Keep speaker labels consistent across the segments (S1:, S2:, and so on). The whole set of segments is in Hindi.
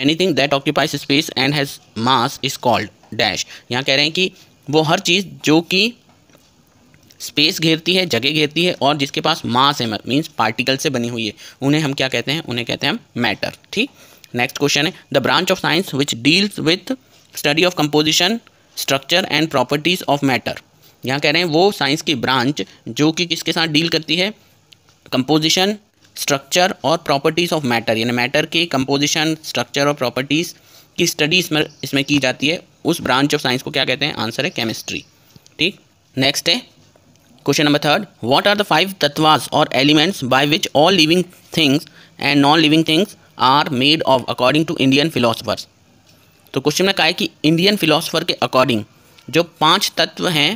S1: anything that occupies space and has mass is called dash यहाँ कह रहे हैं कि वो हर चीज़ जो कि स्पेस घेरती है जगह घेरती है और जिसके पास मास है मीन्स पार्टिकल से बनी हुई है उन्हें हम क्या कहते हैं उन्हें कहते हैं हम मैटर ठीक नेक्स्ट क्वेश्चन है the branch of science which deals with study of composition structure and properties of matter यहाँ कह रहे हैं वो साइंस की ब्रांच जो कि किसके साथ डील करती है कंपोजिशन स्ट्रक्चर और प्रॉपर्टीज़ ऑफ मैटर यानी मैटर के कंपोजिशन स्ट्रक्चर और प्रॉपर्टीज़ की स्टडी इसमें इसमें की जाती है उस ब्रांच ऑफ साइंस को क्या कहते हैं आंसर है केमिस्ट्री ठीक नेक्स्ट है question number third what are the five तत्वास और elements by which all living things and non living things are made of according to Indian philosophers तो क्वेश्चन ने कहा है कि इंडियन फिलोसफर के अकॉर्डिंग जो पांच तत्व हैं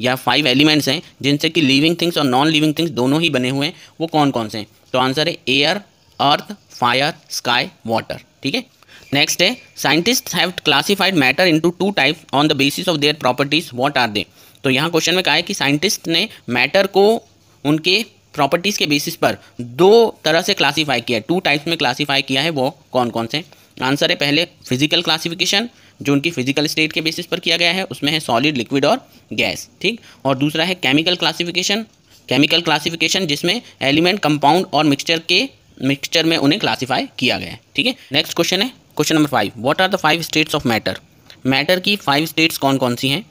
S1: या फाइव एलिमेंट्स हैं जिनसे कि लिविंग थिंग्स और नॉन लिविंग थिंग्स दोनों ही बने हुए हैं वो कौन कौन से हैं तो आंसर है air earth fire sky water ठीक है नेक्स्ट है scientist have classified matter into two type on the basis of their properties what are they तो यहाँ क्वेश्चन में कहा है कि साइंटिस्ट ने मैटर को उनके प्रॉपर्टीज़ के बेसिस पर दो तरह से क्लासीफाई किया है टू टाइप्स में क्लासीफाई किया है वो कौन कौन से आंसर है पहले फिजिकल क्लासिफिकेशन जो उनकी फिजिकल स्टेट के बेसिस पर किया गया है उसमें है सॉलिड लिक्विड और गैस ठीक और दूसरा है केमिकल क्लासिफिकेशन केमिकल क्लासिफिकेशन जिसमें एलिमेंट कंपाउंड और मिक्सचर के मिक्सचर में उन्हें क्लासीफाई किया गया है ठीक है नेक्स्ट क्वेश्चन है question number five what are the five states of matter matter की फाइव स्टेट्स कौन कौन सी हैं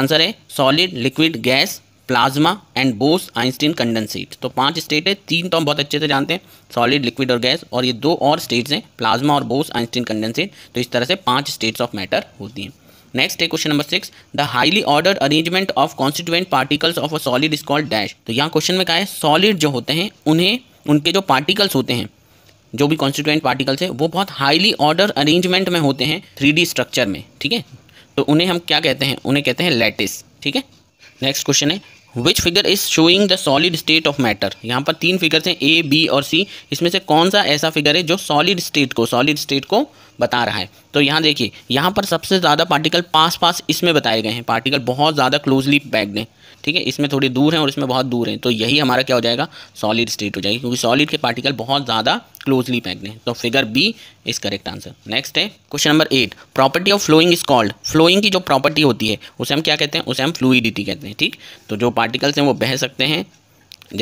S1: आंसर है solid liquid gas plasma and Bose Einstein condensate तो पांच स्टेट है तीन तो हम बहुत अच्छे से जानते हैं सॉलिड लिक्विड और गैस और ये दो और स्टेट्स हैं प्लाज्मा और बोस आइंस्टीन कंडेंसेट तो इस तरह से पांच स्टेट्स ऑफ मैटर होती हैं नेक्स्ट है question number six the highly order arrangement of constituent particles of a solid is called dash तो यहाँ क्वेश्चन में कहा है सॉलिड जो होते हैं उन्हें उनके जो पार्टिकल्स होते हैं जो भी कॉन्स्टिट्यूएंट पार्टिकल्स है वो बहुत हाईली ऑर्डर अरेंजमेंट में होते हैं थ्री स्ट्रक्चर में ठीक है तो उन्हें हम क्या कहते हैं उन्हें कहते हैं लेटिस ठीक है नेक्स्ट क्वेश्चन है which figure is showing the solid state of matter यहाँ पर तीन फिगर्स हैं ए बी और सी इसमें से कौन सा ऐसा फिगर है जो सॉलिड स्टेट को सॉलिड स्टेट को बता रहा है तो यहाँ देखिए यहाँ पर सबसे ज़्यादा पार्टिकल पास पास इसमें बताए गए हैं पार्टिकल बहुत ज़्यादा क्लोजली पैक्ड हैं ठीक है इसमें थोड़ी दूर हैं और इसमें बहुत दूर हैं तो यही हमारा क्या हो जाएगा सॉलिड स्टेट हो जाएगी क्योंकि सॉलिड के पार्टिकल बहुत ज़्यादा क्लोजली पैक्ड हैं तो figure B is correct answer next है question number eight property of flowing is called flowing की जो प्रॉपर्टी होती है उसे हम क्या कहते हैं उसे हम फ्लूडिटी कहते हैं ठीक तो जो पार्टिकल्स हैं वो बह सकते हैं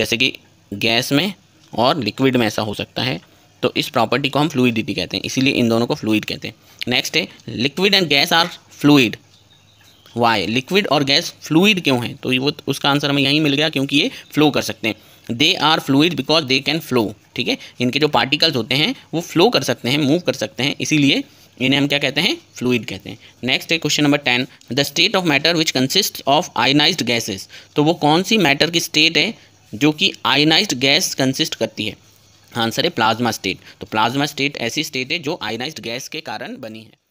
S1: जैसे कि गैस में और लिक्विड में ऐसा हो सकता है तो इस प्रॉपर्टी को हम फ्लूडिटी कहते हैं इसीलिए इन दोनों को फ्लूड कहते हैं नेक्स्ट है liquid and gas are fluid why liquid और गैस फ्लूड क्यों है तो वो उसका आंसर हमें यहीं मिल गया क्योंकि ये फ्लो कर सकते हैं they are fluid because they can flow ठीक है इनके जो पार्टिकल्स होते हैं वो फ्लो कर सकते हैं मूव कर सकते हैं इसीलिए इन्हें हम क्या कहते हैं फ्लूड कहते हैं नेक्स्ट है question number ten the state of matter which consist of ionize gases तो वो कौन सी मैटर की स्टेट है जो कि आयनाइज गैस कंसिस्ट करती है आंसर है प्लाज्मा स्टेट तो प्लाज्मा स्टेट ऐसी स्टेट है जो आयनाइज्ड गैस के कारण बनी है